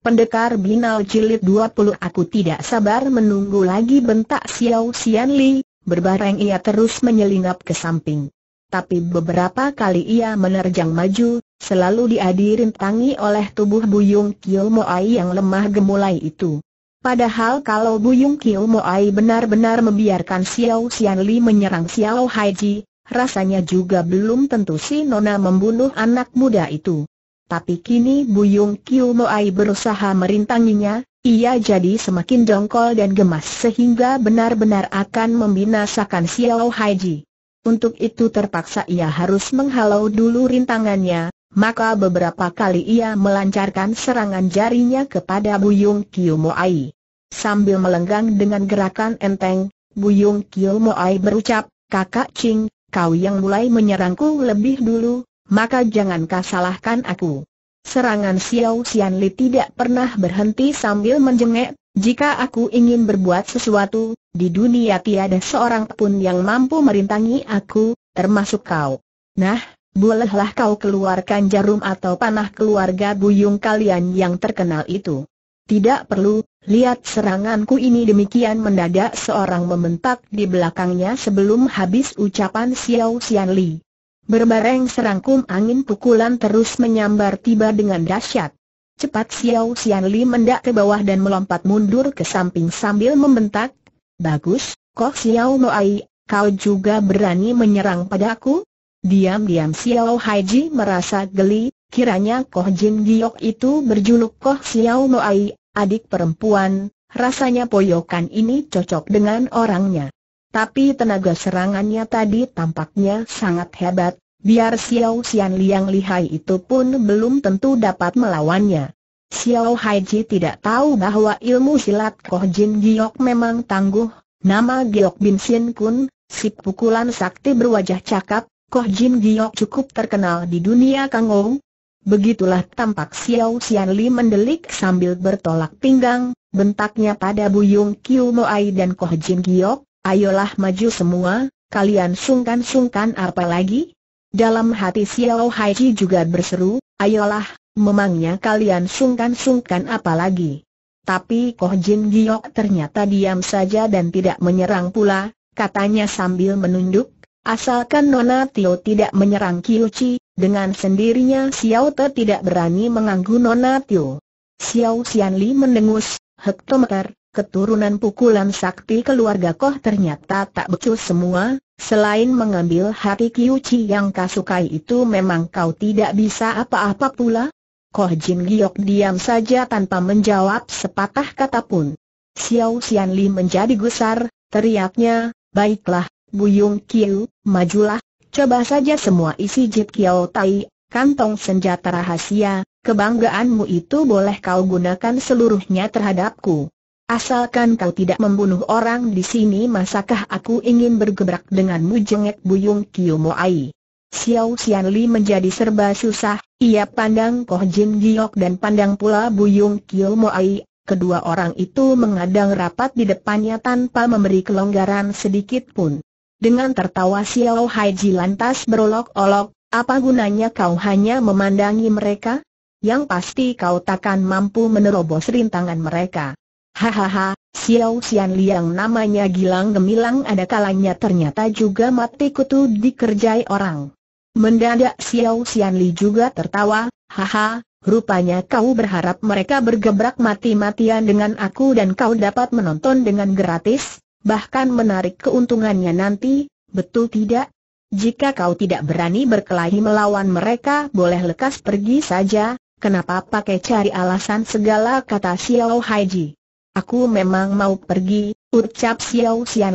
Pendekar Binal Jilid 20 Aku tidak sabar menunggu lagi bentak Xiao Xian Li, berbareng ia terus menyelingap ke samping. Tapi beberapa kali ia menerjang maju, selalu diadirin tangi oleh tubuh Buyung Kio Moai yang lemah gemulai itu. Padahal kalau Buyung Kio Moai benar-benar membiarkan Xiao Xian Li menyerang Xiao Haiji, rasanya juga belum tentu si Nona membunuh anak muda itu. Tapi kini Buyung Kiu Moai berusaha merintanginya, ia jadi semakin dongkol dan gemas sehingga benar-benar akan membinasakan Xiao Haiji. Untuk itu terpaksa ia harus menghalau dulu rintangannya, maka beberapa kali ia melancarkan serangan jarinya kepada Buyung Kiu Moai. Sambil melenggang dengan gerakan enteng, Buyung Kiu Moai berucap, Kakak Ching, kau yang mulai menyerangku lebih dulu, maka jangankah salahkan aku. Serangan Xiao Xianli tidak pernah berhenti sambil menjengek, jika aku ingin berbuat sesuatu, di dunia tiada seorang pun yang mampu merintangi aku, termasuk kau. Nah, bolehlah kau keluarkan jarum atau panah keluarga buyung kalian yang terkenal itu. Tidak perlu, lihat seranganku ini demikian mendadak seorang membentak di belakangnya sebelum habis ucapan Xiao Xianli. Berbareng serangkum angin pukulan terus menyambar tiba dengan dahsyat. Cepat Xiao Xianli Li mendak ke bawah dan melompat mundur ke samping sambil membentak, Bagus, kok Xiao Moai, kau juga berani menyerang padaku? Diam-diam Xiao Haiji merasa geli, kiranya Koh Jin Giok itu berjuluk Koh Xiao Moai, adik perempuan, rasanya poyokan ini cocok dengan orangnya. Tapi tenaga serangannya tadi tampaknya sangat hebat, biar Xiao Xian Liang lihai itu pun belum tentu dapat melawannya. Xiao Haiji tidak tahu bahwa ilmu silat Koh Jin Giok memang tangguh, nama Giok Bin Sin Kun, si pukulan sakti berwajah cakap, Koh Jin Giok cukup terkenal di dunia Ong. Begitulah tampak Xiao Xian Li mendelik sambil bertolak pinggang, bentaknya pada Buyung Kiu Moai dan Koh Jin Giok, Ayolah maju semua, kalian sungkan-sungkan apa lagi? Dalam hati Xiao Haiji juga berseru, ayolah, memangnya kalian sungkan-sungkan apa lagi? Tapi Koh Jin Giok ternyata diam saja dan tidak menyerang pula, katanya sambil menunduk, asalkan Nona Tio tidak menyerang Chi, dengan sendirinya Xiao Te tidak berani mengganggu Nona Tio. Xiao Xianli mendengus, hektometer, keturunan pukulan sakti keluarga Koh ternyata tak becus semua, selain mengambil hati Chi yang kasukai itu memang kau tidak bisa apa-apa pula? Koh Jin Giok diam saja tanpa menjawab sepatah kata pun. Xiao Xian Li menjadi gusar, teriaknya, baiklah, Bu Yung Kiu, majulah, coba saja semua isi Jit Kiao Tai, kantong senjata rahasia, kebanggaanmu itu boleh kau gunakan seluruhnya terhadapku. Asalkan kau tidak membunuh orang di sini masakah aku ingin bergebrak denganmu jengek Buyung Ai? Xiao Xianli menjadi serba susah, ia pandang Koh Jin Giok dan pandang pula Buyung Ai. kedua orang itu mengadang rapat di depannya tanpa memberi kelonggaran sedikit pun. Dengan tertawa Xiao Haiji lantas berolok-olok, apa gunanya kau hanya memandangi mereka? Yang pasti kau takkan mampu menerobos rintangan mereka. Hahaha, Xiao Xian Liang namanya gilang gemilang ada kalanya ternyata juga mati kutu dikerjai orang. Mendadak Xiao Xian Li juga tertawa, haha, rupanya kau berharap mereka bergebrak mati-matian dengan aku dan kau dapat menonton dengan gratis, bahkan menarik keuntungannya nanti, betul tidak? Jika kau tidak berani berkelahi melawan mereka boleh lekas pergi saja, kenapa pakai cari alasan segala kata Xiao Haiji. Aku memang mau pergi, ucap Xiao Xian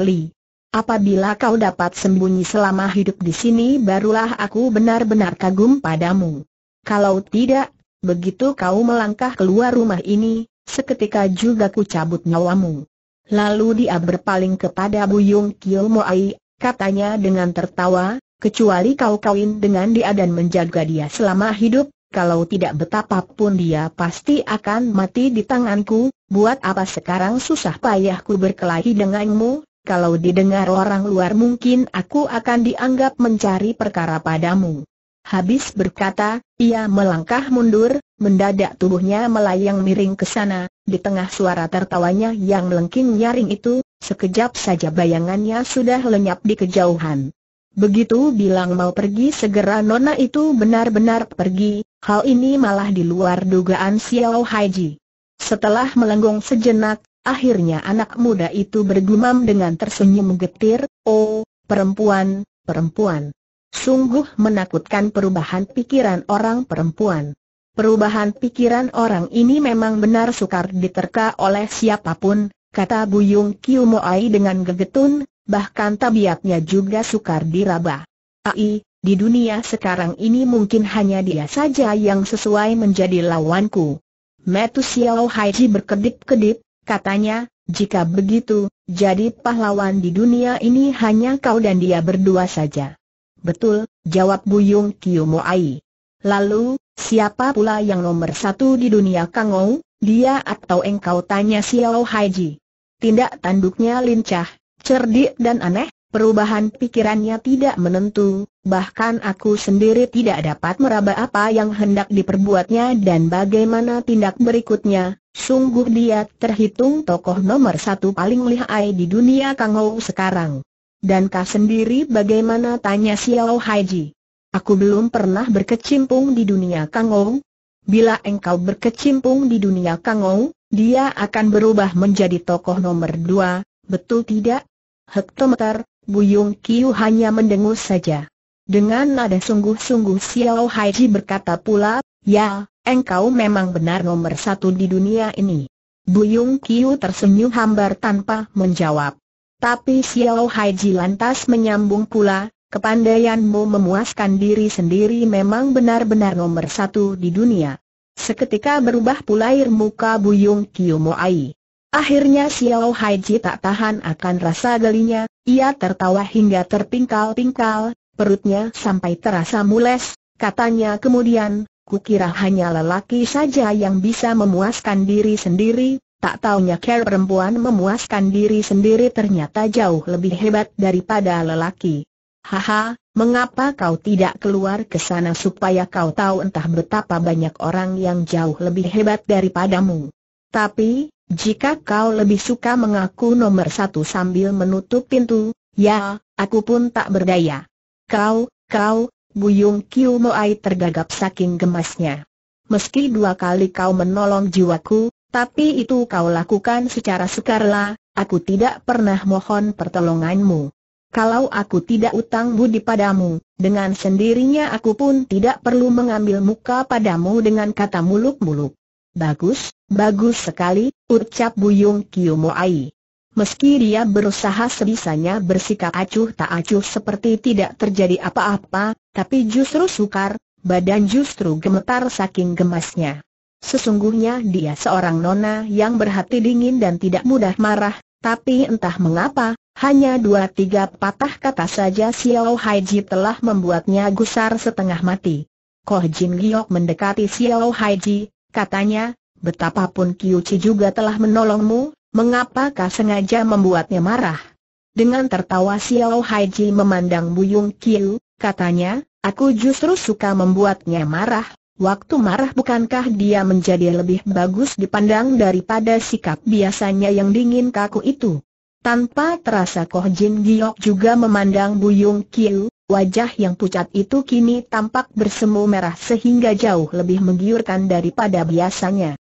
Apabila kau dapat sembunyi selama hidup di sini barulah aku benar-benar kagum padamu. Kalau tidak, begitu kau melangkah keluar rumah ini, seketika juga ku cabut nyawamu. Lalu dia berpaling kepada Buyung Kil Moai, katanya dengan tertawa, kecuali kau kawin dengan dia dan menjaga dia selama hidup, kalau tidak betapapun dia pasti akan mati di tanganku, buat apa sekarang susah payahku berkelahi denganmu, kalau didengar orang luar mungkin aku akan dianggap mencari perkara padamu. Habis berkata, ia melangkah mundur, mendadak tubuhnya melayang miring ke sana, di tengah suara tertawanya yang melengking nyaring itu, sekejap saja bayangannya sudah lenyap di kejauhan. Begitu bilang mau pergi segera nona itu benar-benar pergi, hal ini malah di luar dugaan Xiao Haiji. Setelah melenggung sejenak, akhirnya anak muda itu bergumam dengan tersenyum getir, Oh, perempuan, perempuan. Sungguh menakutkan perubahan pikiran orang perempuan. Perubahan pikiran orang ini memang benar sukar diterka oleh siapapun, kata Buyung Moai dengan gegetun, bahkan tabiatnya juga sukar diraba. Ai, di dunia sekarang ini mungkin hanya dia saja yang sesuai menjadi lawanku. Metu Metusiao Haiji berkedip-kedip, katanya, jika begitu, jadi pahlawan di dunia ini hanya kau dan dia berdua saja. Betul, jawab Buyung Ai. Lalu, siapa pula yang nomor satu di dunia Kangou, dia atau engkau tanya Xiao Haiji? Tindak tanduknya lincah, cerdik dan aneh, Perubahan pikirannya tidak menentu, bahkan aku sendiri tidak dapat meraba apa yang hendak diperbuatnya dan bagaimana tindak berikutnya. Sungguh dia terhitung tokoh nomor satu paling lihai di dunia Kangou sekarang. Dan kau sendiri bagaimana tanya Xiao Haji? Aku belum pernah berkecimpung di dunia Kangou. Bila engkau berkecimpung di dunia Kangou, dia akan berubah menjadi tokoh nomor dua, betul tidak? Hektometer, Bu Buyung Kiu hanya mendengus saja. Dengan nada sungguh-sungguh Xiao Haiji berkata pula, Ya, engkau memang benar nomor satu di dunia ini. Bu Buyung Kiu tersenyum hambar tanpa menjawab. Tapi Xiao Haiji lantas menyambung pula, kepandaianmu memuaskan diri sendiri memang benar-benar nomor satu di dunia. Seketika berubah pula air muka Buyung Kiu Moai. Akhirnya Xiao Haiji tak tahan akan rasa gelinya, ia tertawa hingga terpingkal-pingkal, perutnya sampai terasa mules, katanya kemudian, kukira hanya lelaki saja yang bisa memuaskan diri sendiri, tak taunya care perempuan memuaskan diri sendiri ternyata jauh lebih hebat daripada lelaki. Haha, mengapa kau tidak keluar ke sana supaya kau tahu entah betapa banyak orang yang jauh lebih hebat daripadamu. Tapi, jika kau lebih suka mengaku nomor satu sambil menutup pintu, ya, aku pun tak berdaya. Kau, kau, Buyung Kiu Moai tergagap saking gemasnya. Meski dua kali kau menolong jiwaku, tapi itu kau lakukan secara sukarela, aku tidak pernah mohon pertolonganmu. Kalau aku tidak utang budi padamu, dengan sendirinya aku pun tidak perlu mengambil muka padamu dengan kata muluk-muluk. Bagus, Bagus sekali, ucap Buyung Kiyomoai. Meski dia berusaha sebisanya bersikap acuh tak acuh seperti tidak terjadi apa-apa, tapi justru sukar, badan justru gemetar saking gemasnya. Sesungguhnya dia seorang nona yang berhati dingin dan tidak mudah marah, tapi entah mengapa, hanya dua tiga patah kata saja Xiao Haiji telah membuatnya gusar setengah mati. Koh Jin Giok mendekati Xiao Haiji, katanya, Betapapun Chi juga telah menolongmu, mengapa mengapakah sengaja membuatnya marah? Dengan tertawa Xiao Haiji memandang Buyung Kiu, katanya, aku justru suka membuatnya marah. Waktu marah bukankah dia menjadi lebih bagus dipandang daripada sikap biasanya yang dingin kaku itu? Tanpa terasa Koh Jin Giok juga memandang Buyung Kiu, wajah yang pucat itu kini tampak bersemu merah sehingga jauh lebih menggiurkan daripada biasanya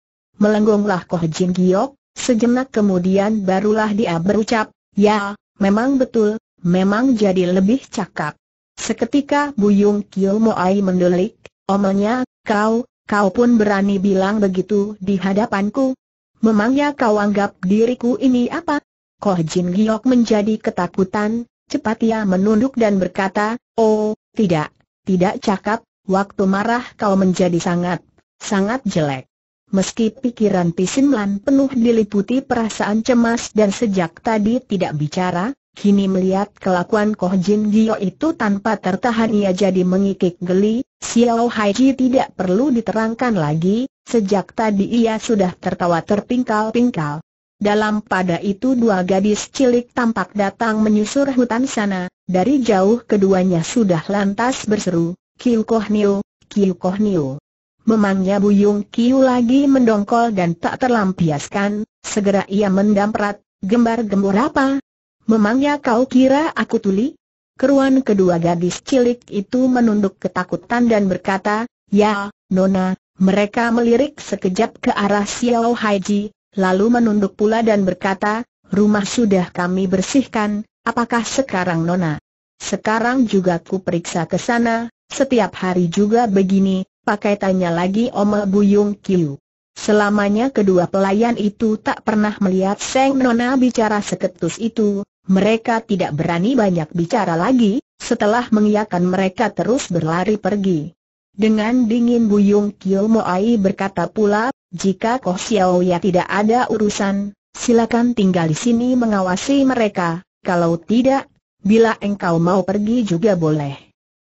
melenggonglah Koh Jin Giok, sejenak kemudian barulah dia berucap, ya, memang betul, memang jadi lebih cakap. Seketika Buyung Kio Moai mendelik, omelnya, kau, kau pun berani bilang begitu di hadapanku. Memangnya kau anggap diriku ini apa? Koh Jin Giok menjadi ketakutan, cepat ia menunduk dan berkata, oh, tidak, tidak cakap, waktu marah kau menjadi sangat, sangat jelek. Meski pikiran Pisimlan penuh diliputi perasaan cemas dan sejak tadi tidak bicara, kini melihat kelakuan Koh Jin Gio itu tanpa tertahan ia jadi mengikik geli, Xiao Haiji tidak perlu diterangkan lagi, sejak tadi ia sudah tertawa terpingkal-pingkal. Dalam pada itu dua gadis cilik tampak datang menyusur hutan sana, dari jauh keduanya sudah lantas berseru, Kiu Koh Niu, Kiu Koh Niu. Memangnya Buyung Kiu lagi mendongkol dan tak terlampiaskan, segera ia mendamprat, gembar gembur apa? Memangnya kau kira aku tuli? Keruan kedua gadis cilik itu menunduk ketakutan dan berkata, Ya, Nona, mereka melirik sekejap ke arah Xiao Haiji, lalu menunduk pula dan berkata, rumah sudah kami bersihkan, apakah sekarang Nona? Sekarang juga ku periksa ke sana, setiap hari juga begini, pakai tanya lagi Oma Buyung Kiu. Selamanya kedua pelayan itu tak pernah melihat Seng Nona bicara seketus itu, mereka tidak berani banyak bicara lagi, setelah mengiakan mereka terus berlari pergi. Dengan dingin Buyung Kiu Moai berkata pula, jika Koh Xiao Ya tidak ada urusan, silakan tinggal di sini mengawasi mereka, kalau tidak, bila engkau mau pergi juga boleh.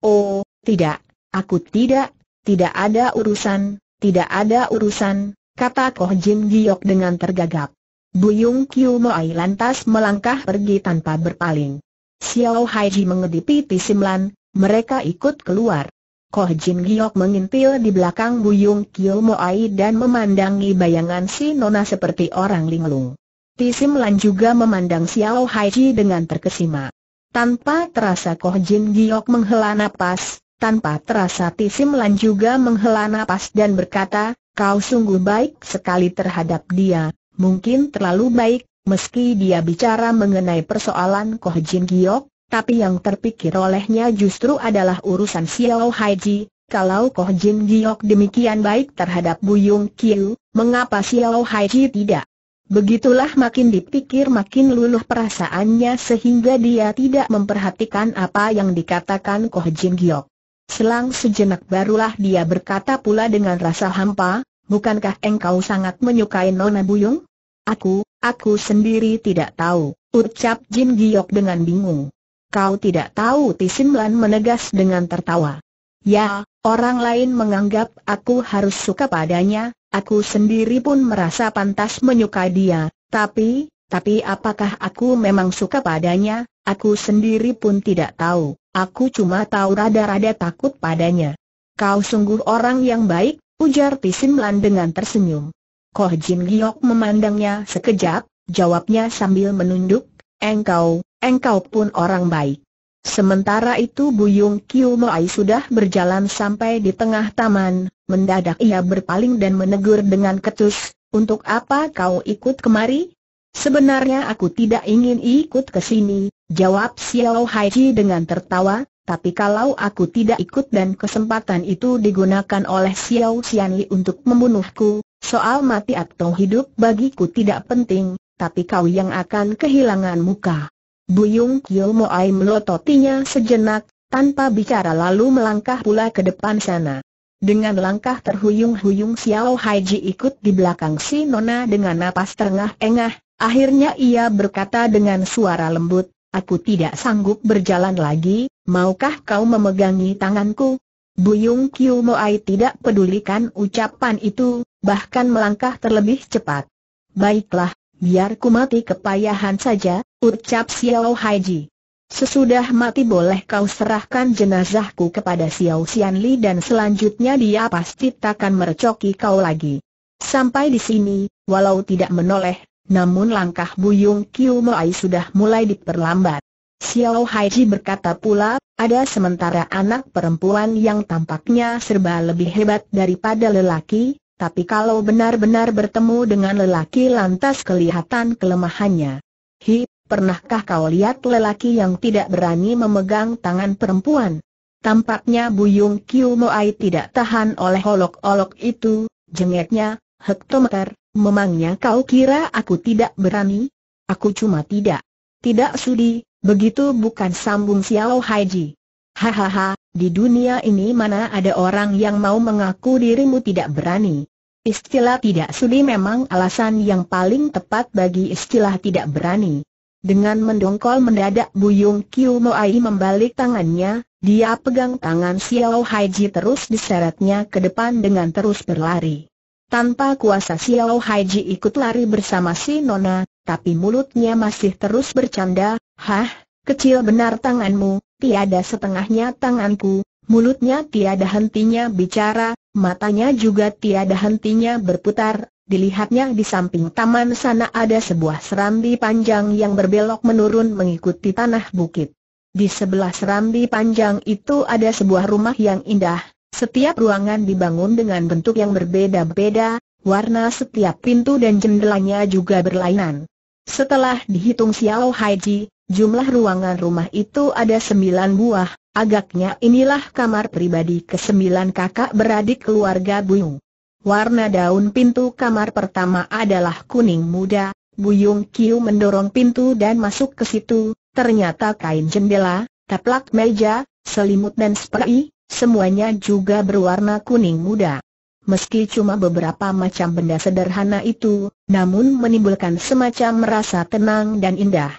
Oh, tidak, aku tidak, tidak ada urusan, tidak ada urusan, kata Koh Jin Giok dengan tergagap. Buyung Kiu Moai lantas melangkah pergi tanpa berpaling. Xiao Haiji mengedipi Pisimlan, mereka ikut keluar. Koh Jin Giok mengintil di belakang Buyung Kiu Moai dan memandangi bayangan si Nona seperti orang linglung. Pisimlan juga memandang Xiao Haiji dengan terkesima. Tanpa terasa Koh Jin Giok menghela nafas. Tanpa terasa Tisimlan juga menghela nafas dan berkata, kau sungguh baik sekali terhadap dia, mungkin terlalu baik, meski dia bicara mengenai persoalan Koh Jin Giok, tapi yang terpikir olehnya justru adalah urusan Xiao Haiji, kalau Koh Jin Giok demikian baik terhadap Bu Buyung Kiu, mengapa Xiao Haiji tidak? Begitulah makin dipikir makin luluh perasaannya sehingga dia tidak memperhatikan apa yang dikatakan Koh Jin Giok. Selang sejenak barulah dia berkata pula dengan rasa hampa, bukankah engkau sangat menyukai Nona Buyung? Aku, aku sendiri tidak tahu, ucap Jin Giok dengan bingung. Kau tidak tahu Tisimlan menegas dengan tertawa. Ya, orang lain menganggap aku harus suka padanya, aku sendiri pun merasa pantas menyukai dia, tapi, tapi apakah aku memang suka padanya, aku sendiri pun tidak tahu. Aku cuma tahu rada-rada takut padanya. Kau sungguh orang yang baik, ujar Lan dengan tersenyum. Koh Jin Giok memandangnya sekejap, jawabnya sambil menunduk, engkau, engkau pun orang baik. Sementara itu Buyung Kiu Moai sudah berjalan sampai di tengah taman, mendadak ia berpaling dan menegur dengan ketus, untuk apa kau ikut kemari? Sebenarnya aku tidak ingin ikut ke sini, jawab Xiao Haiji dengan tertawa, tapi kalau aku tidak ikut dan kesempatan itu digunakan oleh Xiao Xianli untuk membunuhku, soal mati atau hidup bagiku tidak penting, tapi kau yang akan kehilangan muka. Buyung Kyo Moai melototinya sejenak, tanpa bicara lalu melangkah pula ke depan sana. Dengan langkah terhuyung-huyung Xiao Haiji ikut di belakang si Nona dengan napas terengah-engah, Akhirnya ia berkata dengan suara lembut, aku tidak sanggup berjalan lagi, maukah kau memegangi tanganku? Buyung Kiu Moai tidak pedulikan ucapan itu, bahkan melangkah terlebih cepat. Baiklah, biar ku mati kepayahan saja, ucap Xiao Haiji. Sesudah mati boleh kau serahkan jenazahku kepada Xiao Xianli dan selanjutnya dia pasti takkan merecoki kau lagi. Sampai di sini, walau tidak menoleh, namun langkah Buyung Kiu Moai sudah mulai diperlambat. Xiao Haiji berkata pula, ada sementara anak perempuan yang tampaknya serba lebih hebat daripada lelaki, tapi kalau benar-benar bertemu dengan lelaki lantas kelihatan kelemahannya. Hi, pernahkah kau lihat lelaki yang tidak berani memegang tangan perempuan? Tampaknya Buyung Kiu Moai tidak tahan oleh olok-olok itu, jengeknya, hektometer, memangnya kau kira aku tidak berani? Aku cuma tidak. Tidak sudi, begitu bukan sambung Xiao Haiji. Hahaha, di dunia ini mana ada orang yang mau mengaku dirimu tidak berani. Istilah tidak sudi memang alasan yang paling tepat bagi istilah tidak berani. Dengan mendongkol mendadak Buyung Kiu Moai membalik tangannya, dia pegang tangan Xiao Haiji terus diseretnya ke depan dengan terus berlari. Tanpa kuasa Xiao Haiji ikut lari bersama si Nona, tapi mulutnya masih terus bercanda, Hah, kecil benar tanganmu, tiada setengahnya tanganku, mulutnya tiada hentinya bicara, matanya juga tiada hentinya berputar, Dilihatnya di samping taman sana ada sebuah serambi panjang yang berbelok menurun mengikuti tanah bukit. Di sebelah serambi panjang itu ada sebuah rumah yang indah, setiap ruangan dibangun dengan bentuk yang berbeda-beda, warna setiap pintu dan jendelanya juga berlainan. Setelah dihitung Xiao Haiji, jumlah ruangan rumah itu ada sembilan buah, agaknya inilah kamar pribadi ke sembilan kakak beradik keluarga Buyung. Warna daun pintu kamar pertama adalah kuning muda, Buyung Kiu mendorong pintu dan masuk ke situ, ternyata kain jendela, taplak meja, selimut dan spray, semuanya juga berwarna kuning muda. Meski cuma beberapa macam benda sederhana itu, namun menimbulkan semacam merasa tenang dan indah.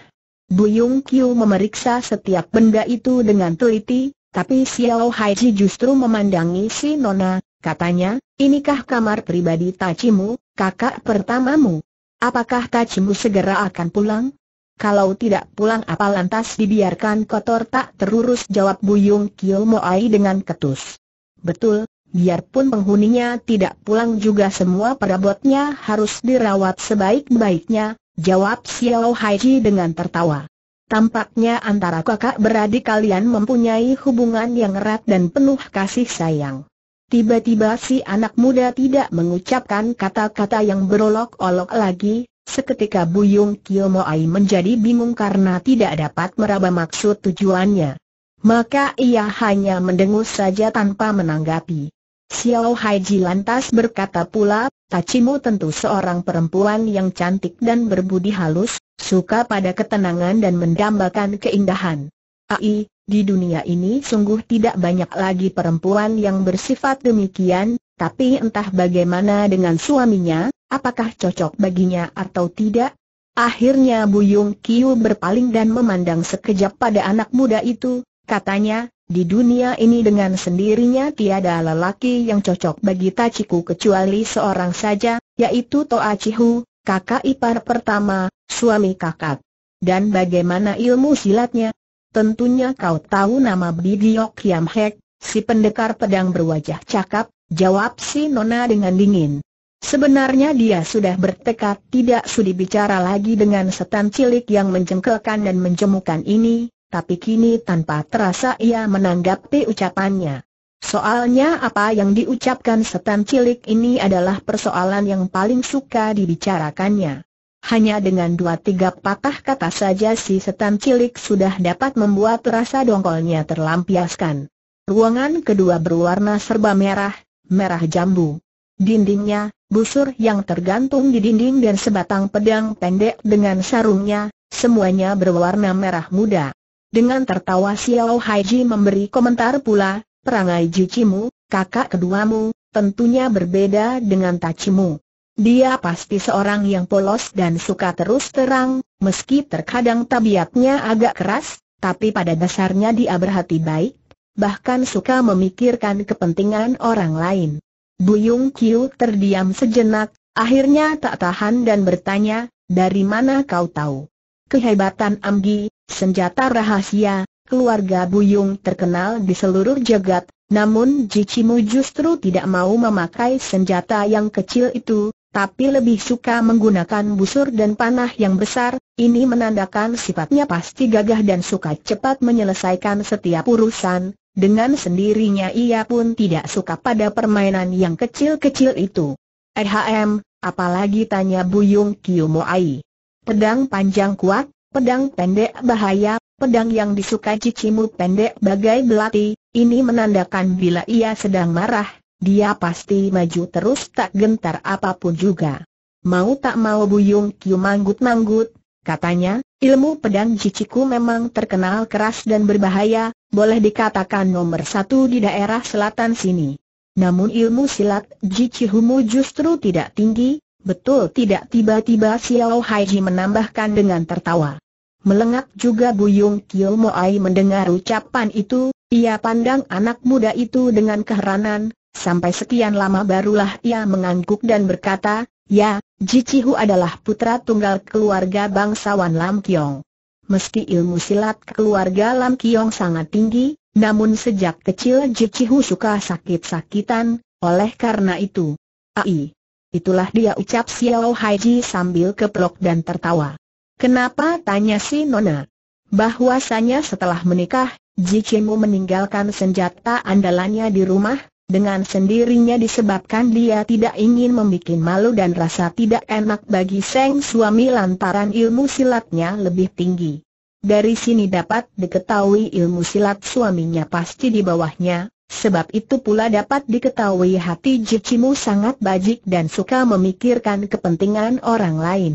Buyung Kyu memeriksa setiap benda itu dengan teliti, tapi Xiao Haiji justru memandangi si Nona, katanya, inikah kamar pribadi Tachimu, kakak pertamamu? Apakah Tachimu segera akan pulang? Kalau tidak pulang apa lantas dibiarkan kotor tak terurus jawab Buyung Kilmoai Moai dengan ketus. Betul, biarpun penghuninya tidak pulang juga semua perabotnya harus dirawat sebaik-baiknya, jawab Xiao Haiji dengan tertawa. Tampaknya antara kakak beradik kalian mempunyai hubungan yang erat dan penuh kasih sayang. Tiba-tiba si anak muda tidak mengucapkan kata-kata yang berolok-olok lagi, Seketika Buyung Kiyomoai menjadi bingung karena tidak dapat meraba maksud tujuannya. Maka ia hanya mendengus saja tanpa menanggapi. Xiao Haiji lantas berkata pula, Tachimu tentu seorang perempuan yang cantik dan berbudi halus, suka pada ketenangan dan mendambakan keindahan. Ai, di dunia ini sungguh tidak banyak lagi perempuan yang bersifat demikian, tapi entah bagaimana dengan suaminya, apakah cocok baginya atau tidak? Akhirnya Buyung Kiu berpaling dan memandang sekejap pada anak muda itu, katanya, di dunia ini dengan sendirinya tiada lelaki yang cocok bagi Tachiku kecuali seorang saja, yaitu Toa Chihu, kakak ipar pertama, suami kakak. Dan bagaimana ilmu silatnya? Tentunya kau tahu nama Bidiok Yam Hek, si pendekar pedang berwajah cakap, jawab si Nona dengan dingin. Sebenarnya dia sudah bertekad tidak sudi bicara lagi dengan setan cilik yang menjengkelkan dan menjemukan ini, tapi kini tanpa terasa ia menanggapi ucapannya. Soalnya apa yang diucapkan setan cilik ini adalah persoalan yang paling suka dibicarakannya. Hanya dengan dua tiga patah kata saja si setan cilik sudah dapat membuat rasa dongkolnya terlampiaskan. Ruangan kedua berwarna serba merah, merah jambu. Dindingnya, busur yang tergantung di dinding dan sebatang pedang pendek dengan sarungnya, semuanya berwarna merah muda. Dengan tertawa Xiao Haiji memberi komentar pula, perangai jicimu, kakak keduamu, tentunya berbeda dengan Tachimu. Dia pasti seorang yang polos dan suka terus terang, meski terkadang tabiatnya agak keras, tapi pada dasarnya dia berhati baik, bahkan suka memikirkan kepentingan orang lain. Buyung Kiu terdiam sejenak, akhirnya tak tahan dan bertanya, dari mana kau tahu? Kehebatan Amgi, senjata rahasia, keluarga Buyung terkenal di seluruh jagat, namun Jicimu justru tidak mau memakai senjata yang kecil itu, tapi lebih suka menggunakan busur dan panah yang besar, ini menandakan sifatnya pasti gagah dan suka cepat menyelesaikan setiap urusan, dengan sendirinya ia pun tidak suka pada permainan yang kecil-kecil itu. Ehm, apalagi tanya Buyung Kiyomoai. Pedang panjang kuat, pedang pendek bahaya, pedang yang disuka cicimu pendek bagai belati, ini menandakan bila ia sedang marah, dia pasti maju terus tak gentar apapun juga. Mau tak mau Buyung Kiu manggut-manggut, katanya, Ilmu pedang Jiciku memang terkenal keras dan berbahaya, boleh dikatakan nomor satu di daerah selatan sini. Namun ilmu silat Jicihumu justru tidak tinggi, betul tidak tiba-tiba Xiao Haiji menambahkan dengan tertawa. Melengak juga Buyung Kio Moai mendengar ucapan itu, ia pandang anak muda itu dengan keheranan, sampai sekian lama barulah ia mengangguk dan berkata, Ya, Chihu adalah putra tunggal keluarga bangsawan Lam Kiong. Meski ilmu silat keluarga Lam Kiong sangat tinggi, namun sejak kecil Chihu suka sakit-sakitan, oleh karena itu. Ai, itulah dia ucap Xiao Haiji sambil keplok dan tertawa. Kenapa tanya si Nona? Bahwasanya setelah menikah, Chihu meninggalkan senjata andalannya di rumah, dengan sendirinya disebabkan dia tidak ingin membuat malu dan rasa tidak enak bagi Seng suami lantaran ilmu silatnya lebih tinggi. Dari sini dapat diketahui ilmu silat suaminya pasti di bawahnya, Sebab itu pula dapat diketahui hati Jicimu sangat bajik dan suka memikirkan kepentingan orang lain.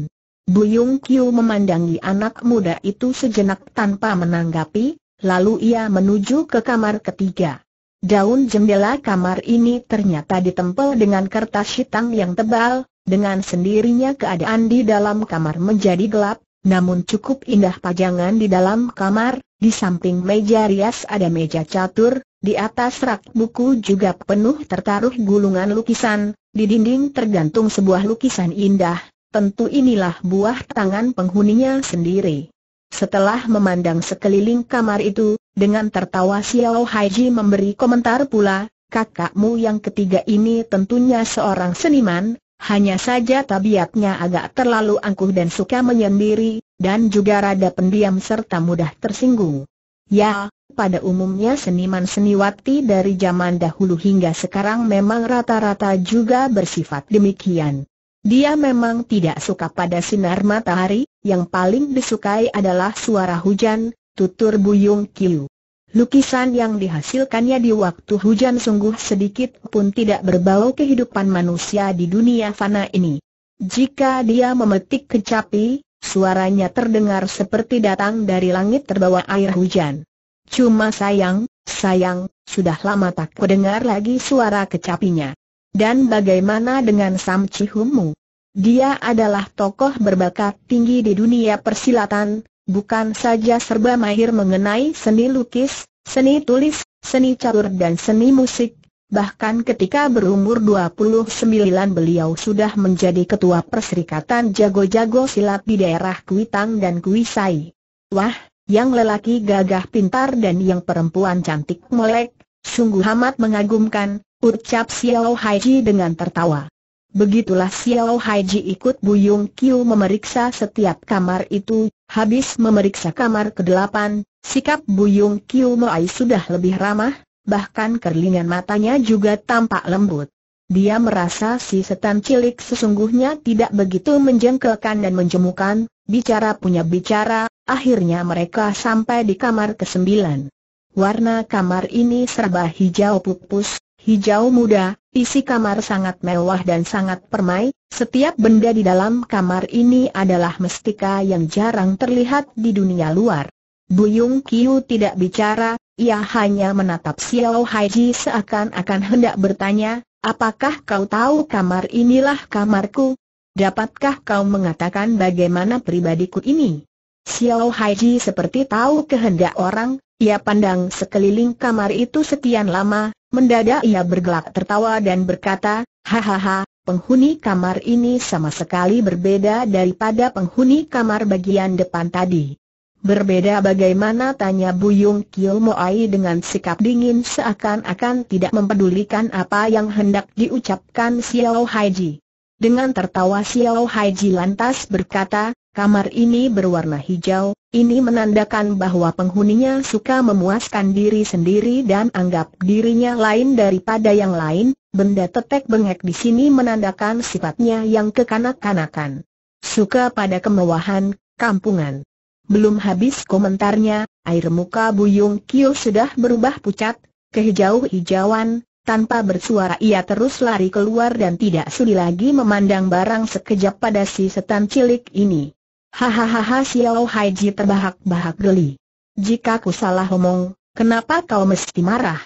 Buyung Kiu memandangi anak muda itu sejenak tanpa menanggapi, lalu ia menuju ke kamar ketiga. Daun jendela kamar ini ternyata ditempel dengan kertas hitam yang tebal, dengan sendirinya keadaan di dalam kamar menjadi gelap, namun cukup indah pajangan di dalam kamar, di samping meja rias ada meja catur, di atas rak buku juga penuh tertaruh gulungan lukisan, di dinding tergantung sebuah lukisan indah, tentu inilah buah tangan penghuninya sendiri. Setelah memandang sekeliling kamar itu, dengan tertawa Xiao Haiji memberi komentar pula, kakakmu yang ketiga ini tentunya seorang seniman, hanya saja tabiatnya agak terlalu angkuh dan suka menyendiri, dan juga rada pendiam serta mudah tersinggung. Ya, pada umumnya seniman seniwati dari zaman dahulu hingga sekarang memang rata-rata juga bersifat demikian. Dia memang tidak suka pada sinar matahari, yang paling disukai adalah suara hujan, tutur Buyung Kiu. Lukisan yang dihasilkannya di waktu hujan sungguh sedikit pun tidak berbau kehidupan manusia di dunia fana ini. Jika dia memetik kecapi, suaranya terdengar seperti datang dari langit terbawa air hujan. Cuma sayang, sayang, sudah lama tak kudengar lagi suara kecapinya. Dan bagaimana dengan Sam Chihumu? Dia adalah tokoh berbakat tinggi di dunia persilatan, bukan saja serba mahir mengenai seni lukis, seni tulis, seni catur dan seni musik, bahkan ketika berumur 29 beliau sudah menjadi ketua perserikatan jago-jago silat di daerah Kuitang dan Kuisai. Wah, yang lelaki gagah pintar dan yang perempuan cantik molek, sungguh amat mengagumkan, ucap Xiao Haiji dengan tertawa. Begitulah Xiao Haiji ikut Bu Buyung Kiu memeriksa setiap kamar itu, Habis memeriksa kamar ke-8, sikap Buyung Kiu Moai sudah lebih ramah, bahkan kerlingan matanya juga tampak lembut. Dia merasa si setan cilik sesungguhnya tidak begitu menjengkelkan dan menjemukan, bicara punya bicara, akhirnya mereka sampai di kamar ke-9. Warna kamar ini serba hijau pupus, hijau muda, Isi kamar sangat mewah dan sangat permai, setiap benda di dalam kamar ini adalah mestika yang jarang terlihat di dunia luar. Buyung Kiu tidak bicara, ia hanya menatap Xiao Haiji seakan-akan hendak bertanya, apakah kau tahu kamar inilah kamarku? Dapatkah kau mengatakan bagaimana pribadiku ini? Xiao Haiji seperti tahu kehendak orang, ia pandang sekeliling kamar itu sekian lama, Mendadak ia bergelak tertawa dan berkata, Hahaha, penghuni kamar ini sama sekali berbeda daripada penghuni kamar bagian depan tadi. Berbeda bagaimana tanya Buyung Kilmoai Moai dengan sikap dingin seakan-akan tidak mempedulikan apa yang hendak diucapkan Xiao Haiji. Dengan tertawa Xiao Haiji lantas berkata, Kamar ini berwarna hijau, ini menandakan bahwa penghuninya suka memuaskan diri sendiri dan anggap dirinya lain daripada yang lain, benda tetek bengek di sini menandakan sifatnya yang kekanak-kanakan. Suka pada kemewahan, kampungan. Belum habis komentarnya, air muka Buyung Kio sudah berubah pucat, kehijau-hijauan, tanpa bersuara ia terus lari keluar dan tidak sudi lagi memandang barang sekejap pada si setan cilik ini. Hahaha Xiao Haiji terbahak-bahak geli. Jika ku salah omong, kenapa kau mesti marah?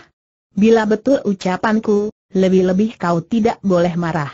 Bila betul ucapanku, lebih-lebih kau tidak boleh marah.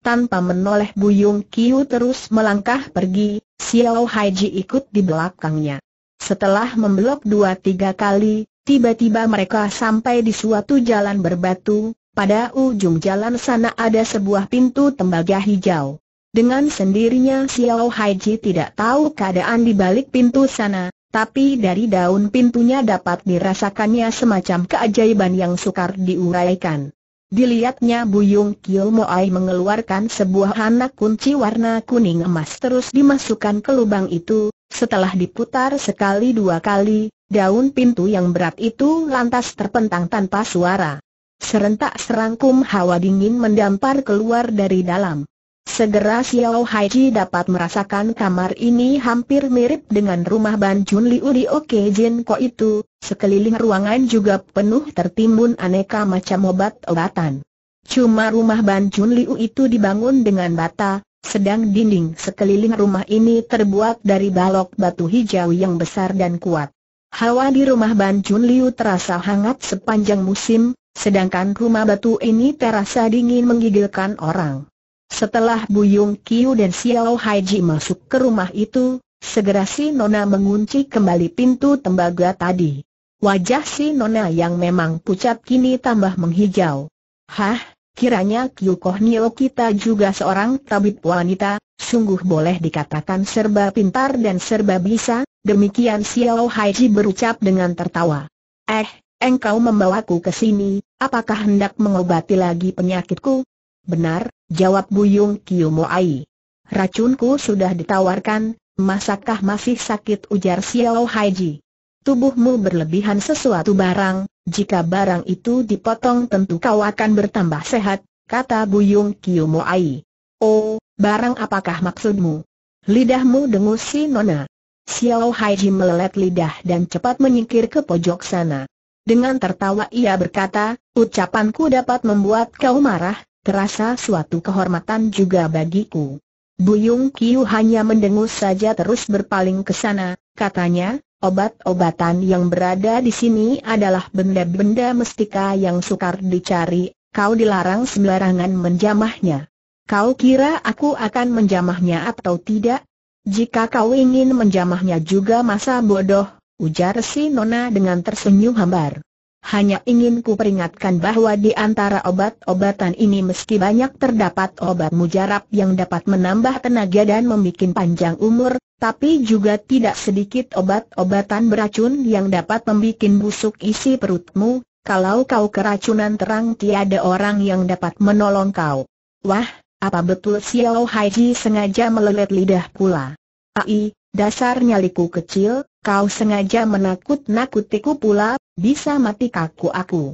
Tanpa menoleh Buyung Kiu terus melangkah pergi, Xiao Haiji ikut di belakangnya. Setelah membelok dua tiga kali, tiba-tiba mereka sampai di suatu jalan berbatu, pada ujung jalan sana ada sebuah pintu tembaga hijau. Dengan sendirinya Xiao Haiji tidak tahu keadaan di balik pintu sana, tapi dari daun pintunya dapat dirasakannya semacam keajaiban yang sukar diuraikan. Dilihatnya Buyung Kiel Moai mengeluarkan sebuah anak kunci warna kuning emas terus dimasukkan ke lubang itu, setelah diputar sekali dua kali, daun pintu yang berat itu lantas terpentang tanpa suara. Serentak serangkum hawa dingin mendampar keluar dari dalam. Segera Xiao Haiji dapat merasakan kamar ini hampir mirip dengan rumah Ban Chun Liu di Oke Jin Ko itu, sekeliling ruangan juga penuh tertimbun aneka macam obat-obatan. Cuma rumah Ban Chun Liu itu dibangun dengan bata, sedang dinding sekeliling rumah ini terbuat dari balok batu hijau yang besar dan kuat. Hawa di rumah Ban Chun Liu terasa hangat sepanjang musim, sedangkan rumah batu ini terasa dingin menggigilkan orang. Setelah Buyung Kiu dan Xiao Haiji masuk ke rumah itu, segera si Nona mengunci kembali pintu tembaga tadi. Wajah si Nona yang memang pucat kini tambah menghijau. Hah, kiranya Kiu Koh Nio kita juga seorang tabib wanita, sungguh boleh dikatakan serba pintar dan serba bisa, demikian Xiao Haiji berucap dengan tertawa. Eh, engkau membawaku ke sini, apakah hendak mengobati lagi penyakitku? Benar, jawab Buyung Kiyomoai. Racunku sudah ditawarkan, masakah masih sakit ujar Xiao Haiji. Tubuhmu berlebihan sesuatu barang, jika barang itu dipotong tentu kau akan bertambah sehat, kata Buyung Kiyomoai. Oh, barang apakah maksudmu? Lidahmu dengus si Nona. Xiao Haiji melelet lidah dan cepat menyingkir ke pojok sana. Dengan tertawa ia berkata, ucapanku dapat membuat kau marah, terasa suatu kehormatan juga bagiku. Buyung Kiu hanya mendengus saja terus berpaling ke sana, katanya, obat-obatan yang berada di sini adalah benda-benda mestika yang sukar dicari, kau dilarang sembarangan menjamahnya. Kau kira aku akan menjamahnya atau tidak? Jika kau ingin menjamahnya juga masa bodoh, ujar si Nona dengan tersenyum hambar hanya ingin ku peringatkan bahwa di antara obat-obatan ini meski banyak terdapat obat mujarab yang dapat menambah tenaga dan membuat panjang umur, tapi juga tidak sedikit obat-obatan beracun yang dapat membuat busuk isi perutmu, kalau kau keracunan terang tiada orang yang dapat menolong kau. Wah, apa betul Xiao Haiji sengaja melelet lidah pula? Ai, dasarnya liku kecil, kau sengaja menakut-nakutiku pula, bisa mati kaku aku.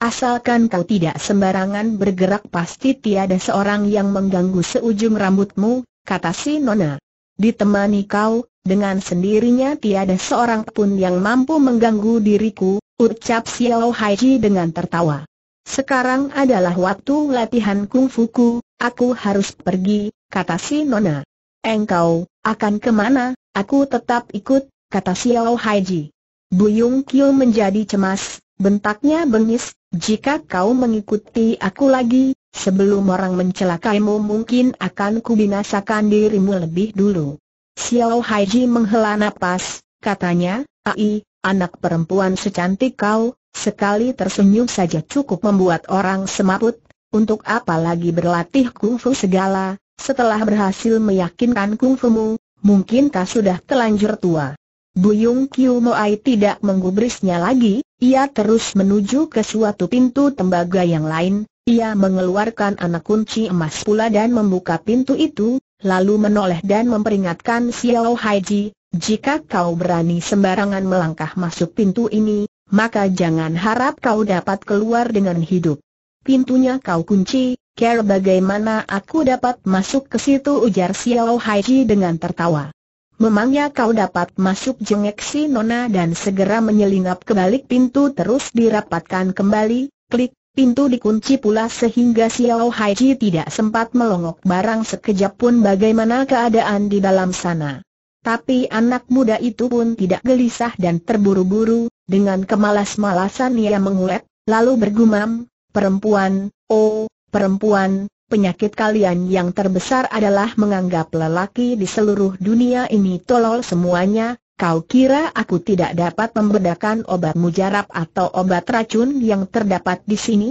Asalkan kau tidak sembarangan bergerak pasti tiada seorang yang mengganggu seujung rambutmu, kata si Nona. Ditemani kau, dengan sendirinya tiada seorang pun yang mampu mengganggu diriku, ucap Xiao Haiji dengan tertawa. Sekarang adalah waktu latihan kungfuku, aku harus pergi, kata si Nona. Engkau, akan kemana, aku tetap ikut, kata Xiao Haiji. Buyung Kyu menjadi cemas, bentaknya bengis, jika kau mengikuti aku lagi, sebelum orang mencelakaimu mungkin akan kubinasakan dirimu lebih dulu. Xiao Haiji menghela nafas, katanya, Ai, anak perempuan secantik kau, sekali tersenyum saja cukup membuat orang semaput, untuk apa lagi berlatih kungfu segala, setelah berhasil meyakinkan kungfumu, mungkinkah sudah telanjur tua? Buyung Kiu Moai tidak menggubrisnya lagi, ia terus menuju ke suatu pintu tembaga yang lain, ia mengeluarkan anak kunci emas pula dan membuka pintu itu, lalu menoleh dan memperingatkan Xiao Haiji, jika kau berani sembarangan melangkah masuk pintu ini, maka jangan harap kau dapat keluar dengan hidup. Pintunya kau kunci, care bagaimana aku dapat masuk ke situ ujar Xiao Haiji dengan tertawa. Memangnya kau dapat masuk jengek si Nona dan segera menyelinap ke balik pintu terus dirapatkan kembali, klik, pintu dikunci pula sehingga Xiao Haiji tidak sempat melongok barang sekejap pun bagaimana keadaan di dalam sana. Tapi anak muda itu pun tidak gelisah dan terburu-buru, dengan kemalas-malasan ia mengulek, lalu bergumam, perempuan, oh, perempuan, penyakit kalian yang terbesar adalah menganggap lelaki di seluruh dunia ini tolol semuanya, kau kira aku tidak dapat membedakan obat mujarab atau obat racun yang terdapat di sini?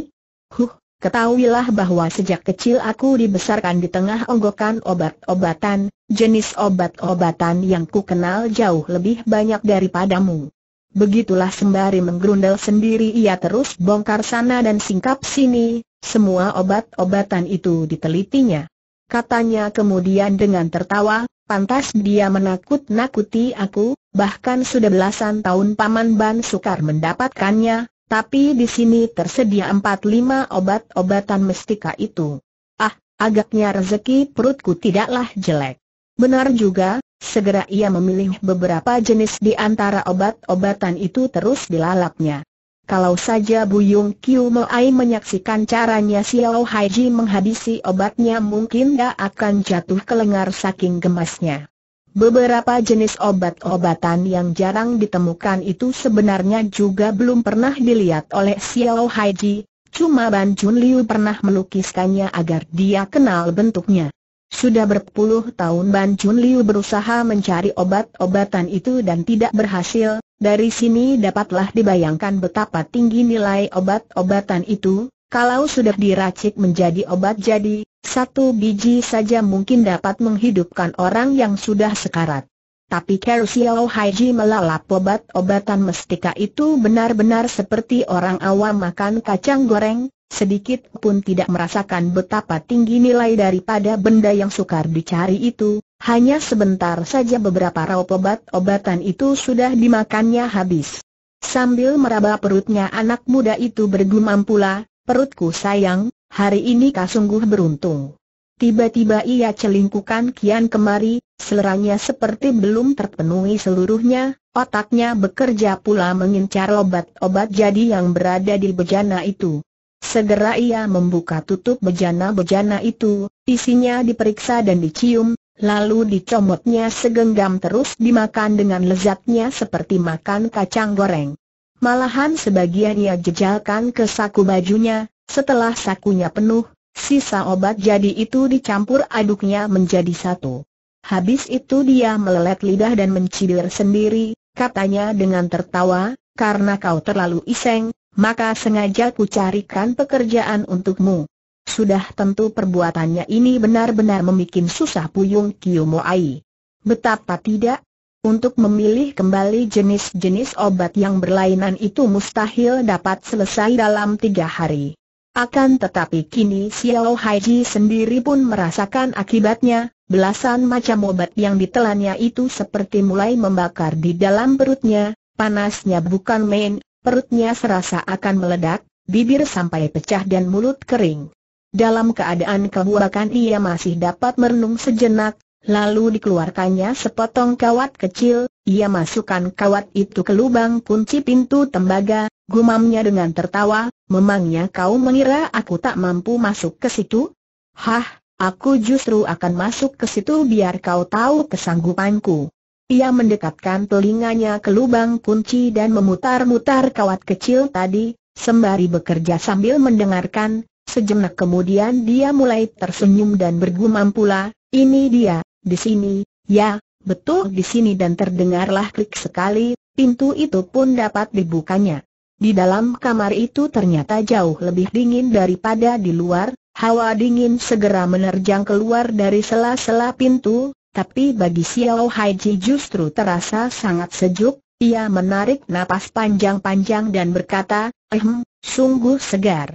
Huh, ketahuilah bahwa sejak kecil aku dibesarkan di tengah onggokan obat-obatan, jenis obat-obatan yang ku kenal jauh lebih banyak daripadamu. Begitulah sembari menggerundel sendiri ia terus bongkar sana dan singkap sini, semua obat-obatan itu ditelitinya. Katanya kemudian dengan tertawa, pantas dia menakut-nakuti aku, bahkan sudah belasan tahun Paman Ban Sukar mendapatkannya, tapi di sini tersedia empat lima obat-obatan mestika itu. Ah, agaknya rezeki perutku tidaklah jelek. Benar juga, Segera ia memilih beberapa jenis di antara obat-obatan itu terus dilalapnya. Kalau saja Buyung Kiu Moai menyaksikan caranya Xiao Haiji menghabisi obatnya mungkin dia akan jatuh ke lengar saking gemasnya. Beberapa jenis obat-obatan yang jarang ditemukan itu sebenarnya juga belum pernah dilihat oleh Xiao Haiji, cuma Ban Jun Liu pernah melukiskannya agar dia kenal bentuknya. Sudah berpuluh tahun Ban Chun Liu berusaha mencari obat-obatan itu dan tidak berhasil, dari sini dapatlah dibayangkan betapa tinggi nilai obat-obatan itu, kalau sudah diracik menjadi obat jadi, satu biji saja mungkin dapat menghidupkan orang yang sudah sekarat. Tapi Kerusio Haji melalap obat-obatan mestika itu benar-benar seperti orang awam makan kacang goreng, sedikit pun tidak merasakan betapa tinggi nilai daripada benda yang sukar dicari itu, hanya sebentar saja beberapa raup obat-obatan itu sudah dimakannya habis. Sambil meraba perutnya anak muda itu bergumam pula, perutku sayang, hari ini kau sungguh beruntung. Tiba-tiba ia celingkukan kian kemari, seleranya seperti belum terpenuhi seluruhnya, otaknya bekerja pula mengincar obat-obat jadi yang berada di bejana itu. Segera ia membuka tutup bejana-bejana itu, isinya diperiksa dan dicium, lalu dicomotnya segenggam terus dimakan dengan lezatnya seperti makan kacang goreng. Malahan sebagian ia jejalkan ke saku bajunya, setelah sakunya penuh, sisa obat jadi itu dicampur aduknya menjadi satu. Habis itu dia melelet lidah dan mencibir sendiri, katanya dengan tertawa, karena kau terlalu iseng, maka sengaja ku carikan pekerjaan untukmu. Sudah tentu perbuatannya ini benar-benar membuat susah Puyung Kiyomoai. Betapa tidak? Untuk memilih kembali jenis-jenis obat yang berlainan itu mustahil dapat selesai dalam tiga hari. Akan tetapi kini Xiao Haiji sendiri pun merasakan akibatnya, belasan macam obat yang ditelannya itu seperti mulai membakar di dalam perutnya, panasnya bukan main, perutnya serasa akan meledak, bibir sampai pecah dan mulut kering. Dalam keadaan kehurakan ia masih dapat merenung sejenak, lalu dikeluarkannya sepotong kawat kecil, ia masukkan kawat itu ke lubang kunci pintu tembaga, gumamnya dengan tertawa, memangnya kau mengira aku tak mampu masuk ke situ? Hah, aku justru akan masuk ke situ biar kau tahu kesanggupanku. Ia mendekatkan telinganya ke lubang kunci dan memutar-mutar kawat kecil tadi, sembari bekerja sambil mendengarkan, sejenak kemudian dia mulai tersenyum dan bergumam pula, ini dia, di sini, ya, betul di sini dan terdengarlah klik sekali, pintu itu pun dapat dibukanya. Di dalam kamar itu ternyata jauh lebih dingin daripada di luar, Hawa dingin segera menerjang keluar dari sela-sela pintu, tapi bagi Xiao Haiji justru terasa sangat sejuk, ia menarik napas panjang-panjang dan berkata, ehm, sungguh segar.